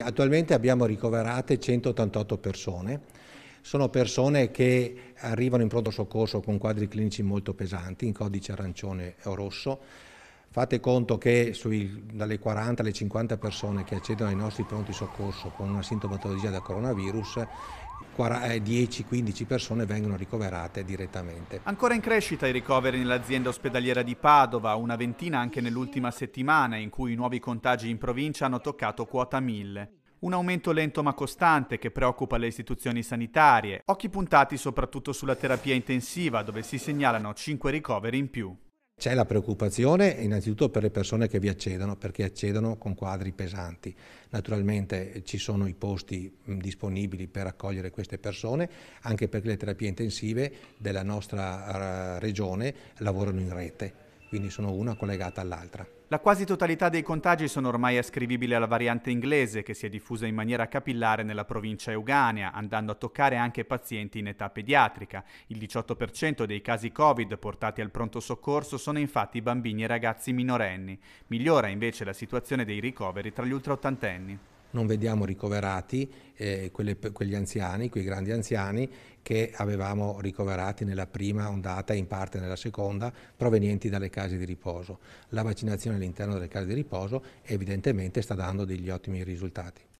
Attualmente abbiamo ricoverate 188 persone. Sono persone che arrivano in pronto soccorso con quadri clinici molto pesanti, in codice arancione o rosso, Fate conto che sui, dalle 40 alle 50 persone che accedono ai nostri pronti soccorso con una sintomatologia da coronavirus, 10-15 eh, persone vengono ricoverate direttamente. Ancora in crescita i ricoveri nell'azienda ospedaliera di Padova, una ventina anche nell'ultima settimana in cui i nuovi contagi in provincia hanno toccato quota 1000. Un aumento lento ma costante che preoccupa le istituzioni sanitarie, occhi puntati soprattutto sulla terapia intensiva dove si segnalano 5 ricoveri in più. C'è la preoccupazione innanzitutto per le persone che vi accedono, perché accedono con quadri pesanti. Naturalmente eh, ci sono i posti disponibili per accogliere queste persone, anche perché le terapie intensive della nostra eh, regione lavorano in rete quindi sono una collegata all'altra. La quasi totalità dei contagi sono ormai ascrivibili alla variante inglese che si è diffusa in maniera capillare nella provincia euganea, andando a toccare anche pazienti in età pediatrica. Il 18% dei casi Covid portati al pronto soccorso sono infatti bambini e ragazzi minorenni. Migliora invece la situazione dei ricoveri tra gli ultraottantenni non vediamo ricoverati eh, quelle, quegli anziani, quei grandi anziani che avevamo ricoverati nella prima ondata e in parte nella seconda, provenienti dalle case di riposo. La vaccinazione all'interno delle case di riposo evidentemente sta dando degli ottimi risultati.